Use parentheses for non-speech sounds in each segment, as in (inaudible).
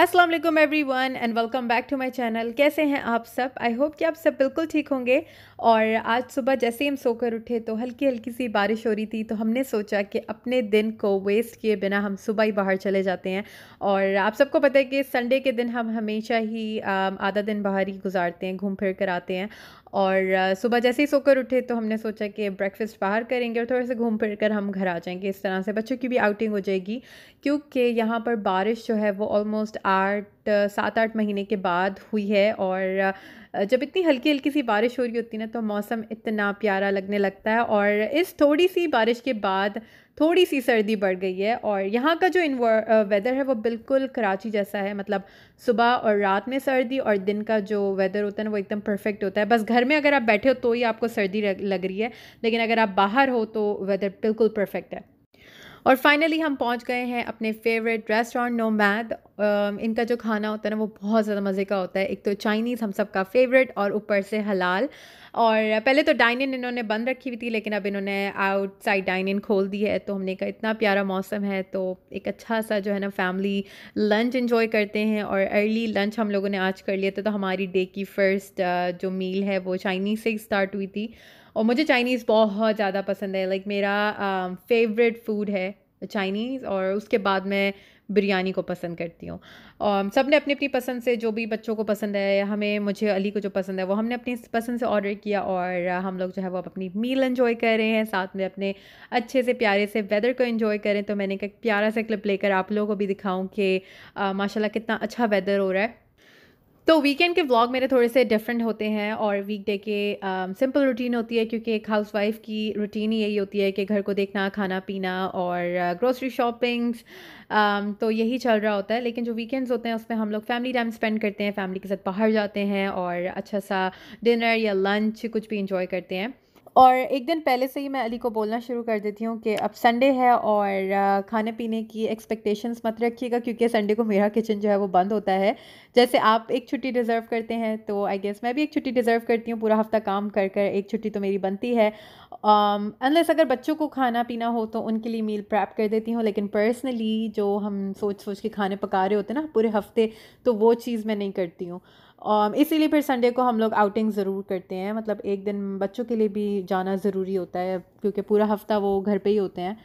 Aslam everyone and welcome back to my channel कैसे हैं आप सब आई होप कि आप सब बिल्कुल ठीक होंगे और आज सुबह जैसे ही हम सोकर उठे तो हल्की हल्की सी बारिश हो रही थी तो हमने सोचा कि अपने दिन को वेस्ट किए बिना हम सुबह ही बाहर चले जाते हैं और आप सबको पता है कि संडे के दिन हम हमेशा ही आधा दिन बाहर ही गुजारते हैं घूम फिर कर आते हैं और सुबह जैसे ही सोकर उठे तो हमने सोचा कि ब्रेकफास्ट बाहर करेंगे और थोड़े से घूम फिर कर हम घर आ जाएंगे इस तरह से बच्चों की भी आउटिंग हो जाएगी क्योंकि यहाँ पर बारिश जो है वो ऑलमोस्ट आठ सात आठ महीने के बाद हुई है और जब इतनी हल्की हल्की सी बारिश हो रही होती है ना तो मौसम इतना प्यारा लगने लगता है और इस थोड़ी सी बारिश के बाद थोड़ी सी सर्दी बढ़ गई है और यहाँ का जो वेदर है वो बिल्कुल कराची जैसा है मतलब सुबह और रात में सर्दी और दिन का जो वेदर होता है ना वो एकदम परफेक्ट होता है बस घर में अगर आप बैठे हो तो ही आपको सर्दी लग रही है लेकिन अगर आप बाहर हो तो वेदर बिल्कुल परफेक्ट है और फाइनली हम पहुंच गए हैं अपने फेवरेट रेस्टोरेंट नोमैद इनका जो खाना होता है ना वो बहुत ज़्यादा मज़े का होता है एक तो चाइनीज़ हम सब का फेवरेट और ऊपर से हलाल और पहले तो डाइन इन इन्होंने बंद रखी हुई थी लेकिन अब इन्होंने आउटसाइड डाइन इन खोल दी है तो हमने कहा इतना प्यारा मौसम है तो एक अच्छा सा जो है ना फैमिली लंच इन्जॉय करते हैं और अर्ली लंच हम लोगों ने आज कर लिया था तो हमारी डे की फ़र्स्ट uh, जो मील है वो चाइनीज़ से ही स्टार्ट हुई थी और मुझे चाइनीज़ बहुत ज़्यादा पसंद है लाइक मेरा फेवरेट um, फूड है चाइनीज़ और उसके बाद मैं बिरयानी को पसंद करती हूँ और um, सब ने अपनी अपनी पसंद से जो भी बच्चों को पसंद है हमें मुझे अली को जो पसंद है वो हमने अपनी पसंद से ऑर्डर किया और हम लोग जो है वो अपनी मील इन्जॉय कर रहे हैं साथ में अपने अच्छे से प्यारे से वेदर को इन्जॉय करें तो मैंने एक प्यारा सा क्लिप लेकर आप लोगों को भी दिखाऊँ कि uh, माशाल्लाह कितना अच्छा वेदर हो रहा है तो वीकेंड के व्लॉग मेरे थोड़े से डिफरेंट होते हैं और वीकडे के सिंपल um, रूटीन होती है क्योंकि एक हाउसवाइफ की रूटीन ही यही होती है कि घर को देखना खाना पीना और ग्रोसरी uh, शॉपिंग्स um, तो यही चल रहा होता है लेकिन जो वीकेंड्स होते हैं उसमें हम लोग फैमिली टाइम स्पेंड करते हैं फैमिली के साथ बाहर जाते हैं और अच्छा सा डिनर या लंच कुछ भी इंजॉय करते हैं और एक दिन पहले से ही मैं अली को बोलना शुरू कर देती हूँ कि अब संडे है और खाने पीने की एक्सपेक्टेशंस मत रखिएगा क्योंकि संडे को मेरा किचन जो है वो बंद होता है जैसे आप एक छुट्टी डिज़र्व करते हैं तो आई गेस मैं भी एक छुट्टी डिज़र्व करती हूँ पूरा हफ्ता काम कर कर एक छुट्टी तो मेरी बनती है अनलेस um, अगर बच्चों को खाना पीना हो तो उनके लिए मील प्रैप कर देती हूँ लेकिन पर्सनली जो हम सोच सोच के खाने पका रहे होते हैं ना पूरे हफ्ते तो वो चीज़ मैं नहीं करती हूँ और um, इसीलिए फिर संडे को हम लोग आउटिंग ज़रूर करते हैं मतलब एक दिन बच्चों के लिए भी जाना ज़रूरी होता है क्योंकि पूरा हफ्ता वो घर पे ही होते हैं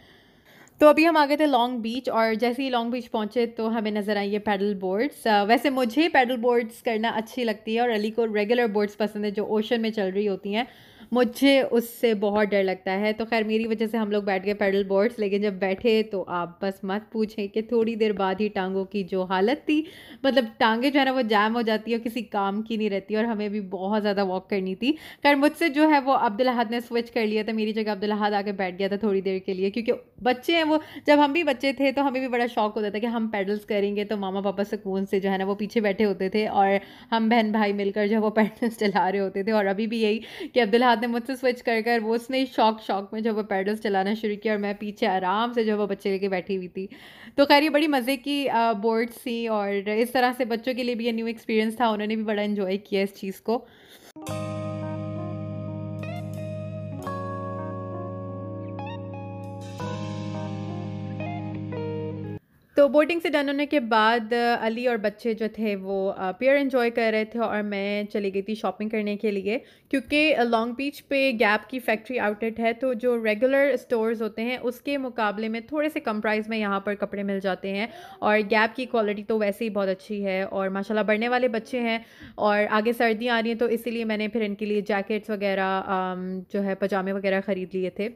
तो अभी हम आ गए थे लॉन्ग बीच और जैसे ही लॉन्ग बीच पहुँचे तो हमें नज़र आई ये पैडल बोर्ड्स uh, वैसे मुझे पैडल बोर्ड्स करना अच्छी लगती है और अली को रेगुलर बोर्ड्स पसंद है जो ओशन में चल रही होती हैं मुझे उससे बहुत डर लगता है तो खैर मेरी वजह से हम लोग बैठ गए पैडल बोर्ड्स लेकिन जब बैठे तो आप बस मत पूछें कि थोड़ी देर बाद ही टांगों की जो हालत थी मतलब टांगे जो है ना वो जैम हो जाती है किसी काम की नहीं रहती और हमें भी बहुत ज़्यादा वॉक करनी थी खैर मुझसे जो है वो अहद ने स्विच कर लिया था मेरी जगह अहद आके बैठ गया था थोड़ी देर के लिए क्योंकि बच्चे हैं वो जब हम भी बच्चे थे तो हमें भी बड़ा शौक होता था कि हम पैडल्स करेंगे तो मामा पापा सुकून से जो है ना वो पीछे बैठे होते थे और हम बहन भाई मिलकर जो है वो पैडल्स चला रहे होते थे और अभी भी यही कि अब्दुलहद ने मुझसे स्विच कर कर वो उसने शौक शौक में जब वो पैडल्स चलाना शुरू किया और मैं पीछे आराम से जो वो बच्चे लेके बैठी हुई थी तो खैर ये बड़ी मज़े की बोर्ड्स थी और इस तरह से बच्चों के लिए भी ये न्यू एक्सपीरियंस था उन्होंने भी बड़ा इन्जॉय किया इस चीज़ को तो बोटिंग से डन होने के बाद अली और बच्चे जो थे वो पेयर इन्जॉय कर रहे थे और मैं चली गई थी शॉपिंग करने के लिए क्योंकि लॉन्ग बीच पे गैप की फैक्ट्री आउटलेट है तो जो रेगुलर स्टोर्स होते हैं उसके मुकाबले में थोड़े से कम प्राइस में यहाँ पर कपड़े मिल जाते हैं और गैप की क्वालिटी तो वैसे ही बहुत अच्छी है और माशाला बढ़ने वाले बच्चे हैं और आगे सर्दियाँ आ रही हैं तो इसीलिए मैंने फिर इनके लिए जैकेट्स वगैरह जो है पजामे वगैरह ख़रीद लिए थे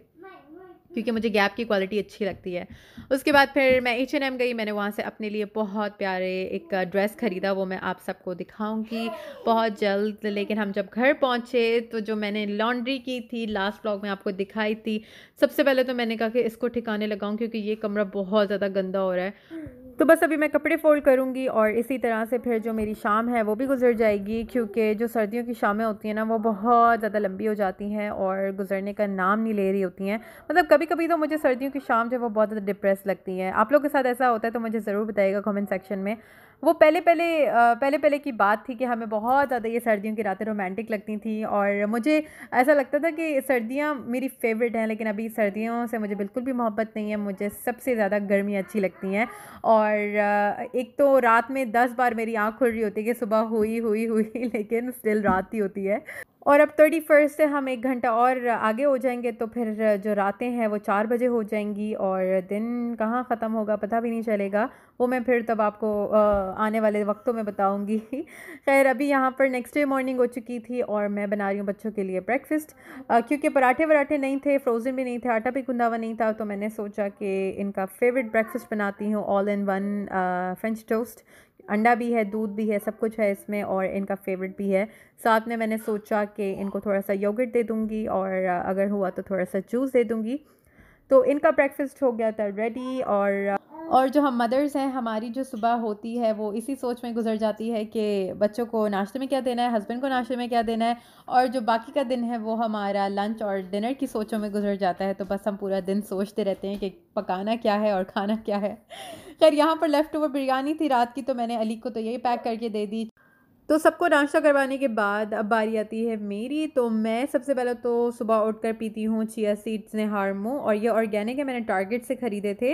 क्योंकि मुझे गैप की क्वालिटी अच्छी लगती है उसके बाद फिर मैं एच एन एम गई मैंने वहाँ से अपने लिए बहुत प्यारे एक ड्रेस ख़रीदा वो मैं आप सबको दिखाऊंगी बहुत जल्द लेकिन हम जब घर पहुँचे तो जो मैंने लॉन्ड्री की थी लास्ट ब्लॉग में आपको दिखाई थी सबसे पहले तो मैंने कहा कि इसको ठिकाने लगाऊँ क्योंकि ये कमरा बहुत ज़्यादा गंदा हो रहा है तो बस अभी मैं कपड़े फ़ोल्ड करूँगी और इसी तरह से फिर जो मेरी शाम है वो भी गुजर जाएगी क्योंकि जो सर्दियों की शामें होती हैं ना वो बहुत ज़्यादा लंबी हो जाती हैं और गुजरने का नाम नहीं ले रही होती हैं मतलब कभी कभी तो मुझे सर्दियों की शाम जो वो बहुत ज़्यादा डिप्रेस लगती है आप लोग के साथ ऐसा होता है तो मुझे ज़रूर बताइएगा कॉमेंट सेक्शन में वो पहले पहले पहले पहले की बात थी कि हमें बहुत ज़्यादा ये सर्दियों की रातें रोमांटिक लगती थी और मुझे ऐसा लगता था कि सर्दियाँ मेरी फेवरेट हैं लेकिन अभी सर्दियों से मुझे बिल्कुल भी मोहब्बत नहीं है मुझे सबसे ज़्यादा गर्मी अच्छी लगती हैं और और एक तो रात में दस बार मेरी आँख खुल रही होती है कि सुबह हुई हुई हुई (laughs) लेकिन स्टिल रात ही होती है और अब थर्टी फर्स्ट से हम एक घंटा और आगे हो जाएंगे तो फिर जो रातें हैं वो चार बजे हो जाएंगी और दिन कहाँ ख़त्म होगा पता भी नहीं चलेगा वो मैं फिर तब आपको आने वाले वक्तों में बताऊँगी (laughs) खैर अभी यहाँ पर नेक्स्ट डे मॉर्निंग हो चुकी थी और मैं बना रही हूँ बच्चों के लिए ब्रेकफास्ट क्योंकि पराठे वराठे नहीं थे फ्रोज़न भी नहीं थे आटा भी गुंदा हुआ नहीं था तो मैंने सोचा कि इनका फेवरेट ब्रेकफास्ट बनाती हूँ all in one French toast अंडा भी है दूध भी है सब कुछ है इसमें और इनका फेवरेट भी है साथ में मैंने सोचा कि इनको थोड़ा सा योगर्ट दे दूँगी और अगर हुआ तो थोड़ा सा जूस दे दूँगी तो इनका ब्रेकफास्ट हो गया था रेडी और और जो हम मदर्स हैं हमारी जो सुबह होती है वो इसी सोच में गुजर जाती है कि बच्चों को नाश्ते में क्या देना है हस्बैंड को नाश्ते में क्या देना है और जो बाकी का दिन है वो हमारा लंच और डिनर की सोचों में गुजर जाता है तो बस हम पूरा दिन सोचते रहते हैं कि पकाना क्या है और खाना क्या है खैर यहाँ पर लेफ़्ट ओवर बिरयानी थी रात की तो मैंने अली को तो यही पैक करके दे दी तो सबको नाश्ता करवाने के बाद अब बारी आती है मेरी तो मैं सबसे पहले तो सुबह उठकर पीती हूँ चिया सीड्स ने हारमो और ये ऑर्गेनिक है मैंने टारगेट से ख़रीदे थे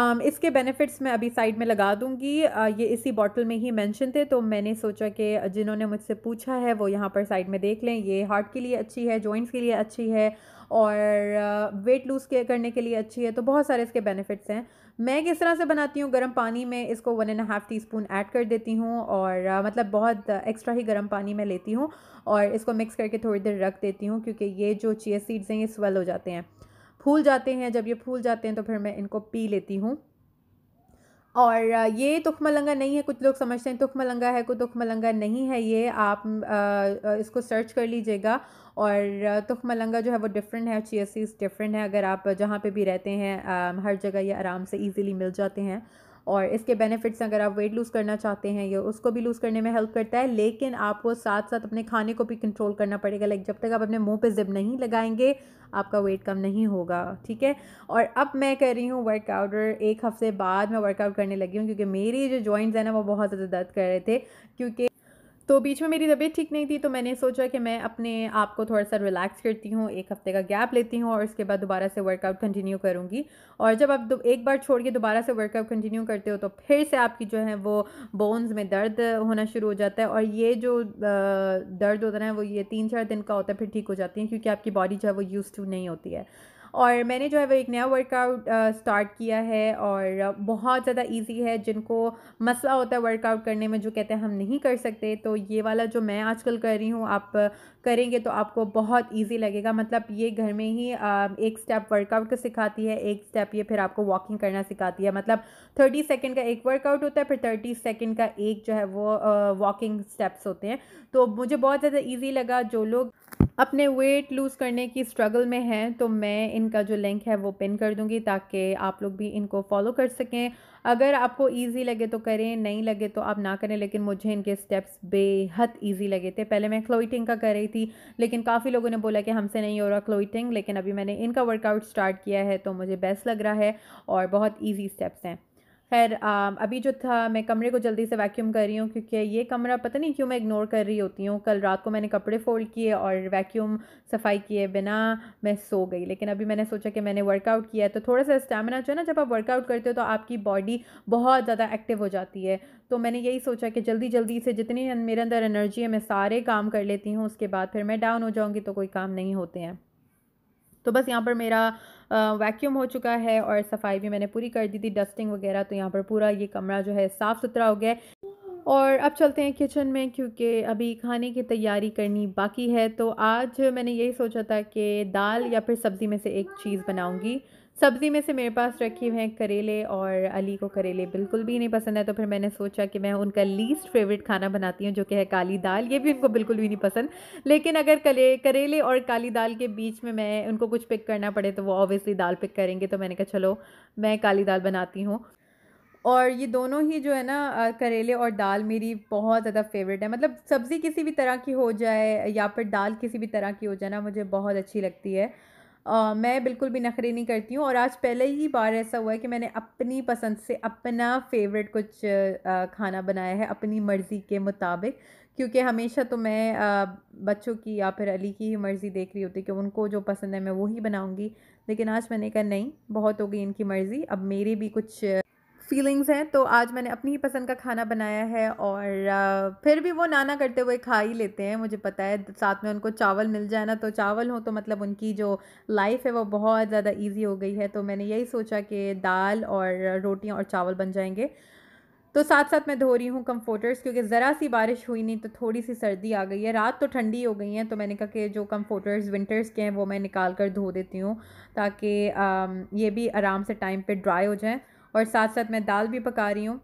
Um, इसके बेनिफिट्स मैं अभी साइड में लगा दूंगी uh, ये इसी बॉटल में ही मेंशन थे तो मैंने सोचा कि जिन्होंने मुझसे पूछा है वो यहाँ पर साइड में देख लें ये हार्ट के लिए अच्छी है जॉइंट्स के लिए अच्छी है और वेट uh, लूज़ करने के लिए अच्छी है तो बहुत सारे इसके बेनिफिट्स हैं मैं किस तरह से बनाती हूँ गर्म पानी में इसको one and half teaspoon add कर देती हूँ और uh, मतलब बहुत एक्स्ट्रा ही गर्म पानी में लेती हूँ और इसको मिक्स करके थोड़ी देर रख देती हूँ क्योंकि ये जो चिया सीड्स हैं ये स्वेल हो जाते हैं फूल जाते हैं जब ये फूल जाते हैं तो फिर मैं इनको पी लेती हूँ और ये तुख मलंगा नहीं है कुछ लोग समझते हैं तुख मलंगा है कोई तुख मलंगा नहीं है ये आप आ, इसको सर्च कर लीजिएगा और तुख मलंगा जो है वो डिफरेंट है चीज़ डिफरेंट है अगर आप जहाँ पे भी रहते हैं आ, हर जगह ये आराम से इजीली मिल जाते हैं और इसके बेनिफिट्स अगर आप वेट लूज़ करना चाहते हैं ये उसको भी लूज़ करने में हेल्प करता है लेकिन आपको साथ साथ अपने खाने को भी कंट्रोल करना पड़ेगा लाइक जब तक आप अपने मुंह पे जिप नहीं लगाएंगे आपका वेट कम नहीं होगा ठीक है और अब मैं कर रही हूँ वर्कआउट एक हफ़्ते बाद मैं वर्कआउट करने लगी हूँ क्योंकि मेरी जो जॉइंट्स हैं ना वो बहुत ज़्यादा दर्द कर रहे थे क्योंकि तो बीच में मेरी तबीयत ठीक नहीं थी तो मैंने सोचा कि मैं अपने आप को थोड़ा सा रिलैक्स करती हूँ एक हफ़्ते का गैप लेती हूँ और उसके बाद दोबारा से वर्कआउट कंटिन्यू करूँगी और जब आप एक बार छोड़ के दोबारा से वर्कआउट कंटिन्यू करते हो तो फिर से आपकी जो है वो बोन्स में दर्द होना शुरू हो जाता है और ये जो दर्द होता है वो ये तीन चार दिन का होता है फिर ठीक हो जाती है क्योंकि आपकी बॉडी जो है वो यूज़ टू नहीं होती है और मैंने जो है वो एक नया वर्कआउट स्टार्ट किया है और बहुत ज़्यादा इजी है जिनको मसला होता है वर्कआउट करने में जो कहते हैं हम नहीं कर सकते तो ये वाला जो मैं आजकल कर रही हूँ आप करेंगे तो आपको बहुत इजी लगेगा मतलब ये घर में ही एक स्टेप वर्कआउट का सिखाती है एक स्टेप ये फिर आपको वॉकिंग करना सिखाती है मतलब थर्टी सेकेंड का एक वर्कआउट होता है फिर थर्टी सेकेंड का एक जो है वो वॉकिंग स्टेप्स होते हैं तो मुझे बहुत ज़्यादा ईजी लगा जो लोग अपने वेट लूज़ करने की स्ट्रगल में हैं तो मैं इन इनका जो लिंक है वो पिन कर दूँगी ताकि आप लोग भी इनको फॉलो कर सकें अगर आपको ईजी लगे तो करें नहीं लगे तो आप ना करें लेकिन मुझे इनके स्टेप्स बेहद ईजी लगे थे पहले मैं क्लोइटिंग का कर रही थी लेकिन काफ़ी लोगों ने बोला कि हमसे नहीं हो रहा क्लोइटिंग लेकिन अभी मैंने इनका वर्कआउट स्टार्ट किया है तो मुझे बेस्ट लग रहा है और बहुत ईजी स्टेप्स हैं खैर अभी जो था मैं कमरे को जल्दी से वैक्यूम कर रही हूँ क्योंकि ये कमरा पता नहीं क्यों मैं इग्नोर कर रही होती हूँ कल रात को मैंने कपड़े फ़ोल्ड किए और वैक्यूम सफाई किए बिना मैं सो गई लेकिन अभी मैंने सोचा कि मैंने वर्कआउट किया है तो थोड़ा सा स्टेमिना जो है ना जब आप वर्कआउट करते हो तो आपकी बॉडी बहुत ज़्यादा एक्टिव हो जाती है तो मैंने यही सोचा कि जल्दी जल्दी से जितनी मेरे अंदर एनर्जी है मैं सारे काम कर लेती हूँ उसके बाद फिर मैं डाउन हो जाऊँगी तो कोई काम नहीं होते हैं तो बस यहाँ पर मेरा वैक्यूम हो चुका है और सफाई भी मैंने पूरी कर दी थी डस्टिंग वगैरह तो यहाँ पर पूरा ये कमरा जो है साफ़ सुथरा हो गया और अब चलते हैं किचन में क्योंकि अभी खाने की तैयारी करनी बाकी है तो आज मैंने यही सोचा था कि दाल या फिर सब्ज़ी में से एक चीज़ बनाऊँगी सब्ज़ी में से मेरे पास रखी हुए हैं करेले और अली को करेले बिल्कुल भी नहीं पसंद है तो फिर मैंने सोचा कि मैं उनका लीस्ट फेवरेट खाना बनाती हूँ जो कि है काली दाल ये भी उनको बिल्कुल भी नहीं पसंद लेकिन अगर करे करेले और काली दाल के बीच में मैं उनको कुछ पिक करना पड़े तो वो ऑब्वियसली दाल पिक करेंगे तो मैंने कहा चलो मैं काली दाल बनाती हूँ और ये दोनों ही जो है ना करेले और दाल मेरी बहुत ज़्यादा फेवरेट है मतलब सब्ज़ी किसी भी तरह की हो जाए या फिर दाल किसी भी तरह की हो जाए ना मुझे बहुत अच्छी लगती है आ, मैं बिल्कुल भी नखरे नहीं करती हूँ और आज पहले ही बार ऐसा हुआ है कि मैंने अपनी पसंद से अपना फेवरेट कुछ आ, खाना बनाया है अपनी मर्ज़ी के मुताबिक क्योंकि हमेशा तो मैं आ, बच्चों की या फिर अली की ही मर्ज़ी देख रही होती कि उनको जो पसंद है मैं वही बनाऊँगी लेकिन आज मैंने कहा नहीं बहुत हो गई इनकी मर्ज़ी अब मेरी भी कुछ फीलिंग्स हैं तो आज मैंने अपनी ही पसंद का खाना बनाया है और फिर भी वो नाना करते हुए खा ही लेते हैं मुझे पता है साथ में उनको चावल मिल जाए ना तो चावल हो तो मतलब उनकी जो लाइफ है वो बहुत ज़्यादा ईजी हो गई है तो मैंने यही सोचा कि दाल और रोटियाँ और चावल बन जाएंगे तो साथ साथ मैं धो रही हूँ कम्फोटर्स क्योंकि ज़रा सी बारिश हुई नहीं तो थोड़ी सी सर्दी आ गई है रात तो ठंडी हो गई है तो मैंने कहा कि जो कम्फोटर्स विंटर्स के हैं वो मैं निकाल कर धो देती हूँ ताकि ये भी आराम से टाइम पे ड्राई हो जाएँ और साथ साथ मैं दाल भी पका रही हूँ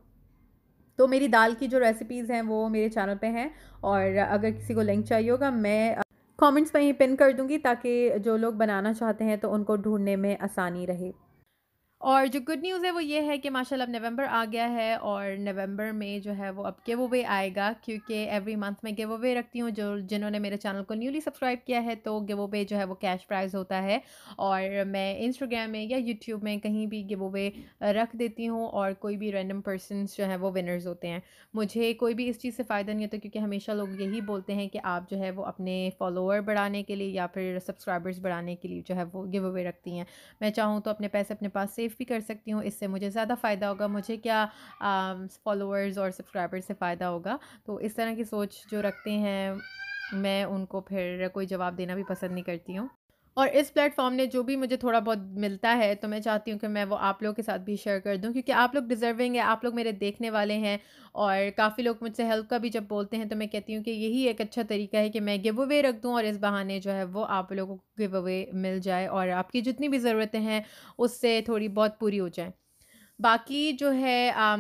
तो मेरी दाल की जो रेसिपीज़ हैं वो मेरे चैनल पे हैं और अगर किसी को लिंक चाहिए होगा मैं कमेंट्स में ही पिन कर दूँगी ताकि जो लोग बनाना चाहते हैं तो उनको ढूंढने में आसानी रहे और जो गुड न्यूज़ है वो ये है कि माशाल्लाह अब नवंबर आ गया है और नवंबर में जो है वो अब गिव अवे आएगा क्योंकि एवरी मंथ मैं गिव अवे रखती हूँ जो जिन्होंने मेरे चैनल को न्यूली सब्सक्राइब किया है तो गिव अवे जो है वो कैश प्राइज़ होता है और मैं इंस्टाग्राम में या यूट्यूब में कहीं भी गिव अवे रख देती हूँ और कोई भी रैंडम पर्सन जो है वो विनर्स होते हैं मुझे कोई भी इस चीज़ से फ़ायदा नहीं होता क्योंकि हमेशा लोग यही बोलते हैं कि आप जो है वो अपने फॉलोअर बढ़ाने के लिए या फिर सब्सक्राइबर्स बढ़ाने के लिए जो है वो गिव अवे रखती हैं मैं चाहूँ तो अपने पैसे अपने पास सेफ तारीफ़ भी कर सकती हूँ इससे मुझे ज़्यादा फ़ायदा होगा मुझे क्या फॉलोअर्स और सब्सक्राइबर्स से फ़ायदा होगा तो इस तरह की सोच जो रखते हैं मैं उनको फिर कोई जवाब देना भी पसंद नहीं करती हूँ और इस प्लेटफॉर्म ने जो भी मुझे थोड़ा बहुत मिलता है तो मैं चाहती हूँ कि मैं वो आप लोगों के साथ भी शेयर कर दूँ क्योंकि आप लोग डिज़र्विंग है आप लोग मेरे देखने वाले हैं और काफ़ी लोग मुझसे हेल्प का भी जब बोलते हैं तो मैं कहती हूँ कि यही एक अच्छा तरीका है कि मैं गिव अवे रख दूँ और इस बहाने जो है वो आप लोगों को गिव अवे मिल जाए और आपकी जितनी भी ज़रूरतें हैं उससे थोड़ी बहुत पूरी हो जाएँ बाकी जो है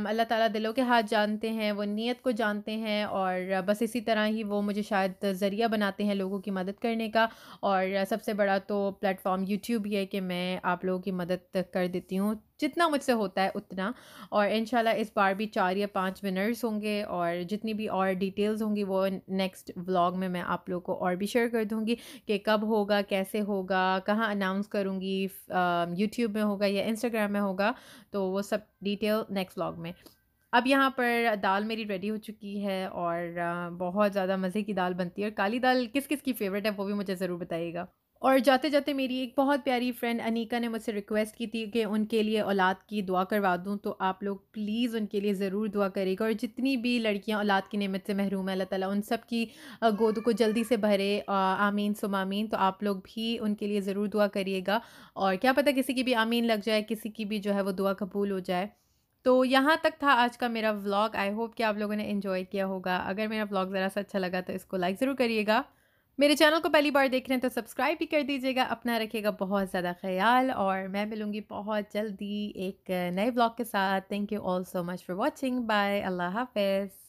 अल्लाह ताला दिलों के हाथ जानते हैं वो नीयत को जानते हैं और बस इसी तरह ही वो मुझे शायद ज़रिया बनाते हैं लोगों की मदद करने का और सबसे बड़ा तो प्लेटफॉर्म यूट्यूब ही है कि मैं आप लोगों की मदद कर देती हूँ जितना मुझसे होता है उतना और इन इस बार भी चार या पाँच विनर्स होंगे और जितनी भी और डिटेल्स होंगी वो नेक्स्ट व्लॉग में मैं आप लोग को और भी शेयर कर दूँगी कि कब होगा कैसे होगा कहाँ अनाउंस करूँगी यूट्यूब में होगा या इंस्टाग्राम में होगा तो वो सब डिटेल नेक्स्ट व्लॉग में अब यहाँ पर दाल मेरी रेडी हो चुकी है और uh, बहुत ज़्यादा मज़े की दाल बनती है और काली दाल किस किस की फेवरेट है वो भी मुझे ज़रूर बताइएगा और जाते जाते मेरी एक बहुत प्यारी फ्रेंड अनीका ने मुझसे रिक्वेस्ट की थी कि उनके लिए औलाद की दुआ करवा दूँ तो आप लोग प्लीज़ उनके लिए ज़रूर दुआ करेगा और जितनी भी लड़कियाँ औलाद की नेमत से महरूम है अल्लाह ताला उन सब की गोद को जल्दी से भरे आमीन सुम आमीन तो आप लोग भी उनके लिए ज़रूर दुआ करिएगा और क्या पता किसी की भी आमीन लग जाए किसी की भी जो है वो दुआ कबूल हो जाए तो यहाँ तक था आज का मेरा व्लॉग आई होप कि आप लोगों ने इन्जॉय किया होगा अगर मेरा व्लॉग ज़रा सा अच्छा लगा तो इसको लाइक ज़रूर करिएगा मेरे चैनल को पहली बार देख रहे हैं तो सब्सक्राइब भी कर दीजिएगा अपना रखिएगा बहुत ज़्यादा ख्याल और मैं मिलूँगी बहुत जल्दी एक नए ब्लॉग के साथ thank you all so much for watching bye अल्लाह हाफिज़